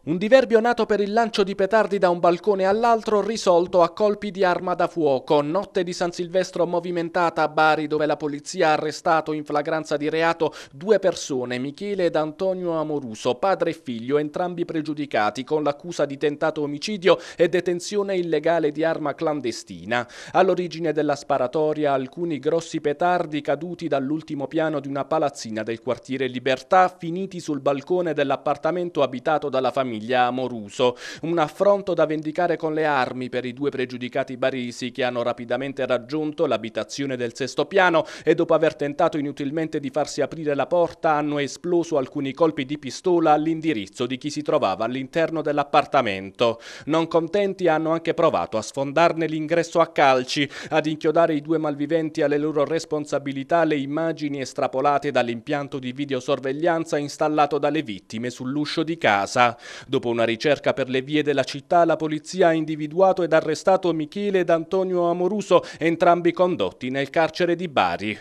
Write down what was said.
Un diverbio nato per il lancio di petardi da un balcone all'altro risolto a colpi di arma da fuoco. Notte di San Silvestro movimentata a Bari dove la polizia ha arrestato in flagranza di reato due persone, Michele ed Antonio Amoruso, padre e figlio, entrambi pregiudicati con l'accusa di tentato omicidio e detenzione illegale di arma clandestina. All'origine della sparatoria alcuni grossi petardi caduti dall'ultimo piano di una palazzina del quartiere Libertà finiti sul balcone dell'appartamento abitato dalla famiglia famiglia Moruso. Un affronto da vendicare con le armi per i due pregiudicati barisi che hanno rapidamente raggiunto l'abitazione del sesto piano e dopo aver tentato inutilmente di farsi aprire la porta hanno esploso alcuni colpi di pistola all'indirizzo di chi si trovava all'interno dell'appartamento. Non contenti hanno anche provato a sfondarne l'ingresso a calci, ad inchiodare i due malviventi alle loro responsabilità le immagini estrapolate dall'impianto di videosorveglianza installato dalle vittime sull'uscio di casa. Dopo una ricerca per le vie della città, la polizia ha individuato ed arrestato Michele ed Antonio Amoruso, entrambi condotti nel carcere di Bari.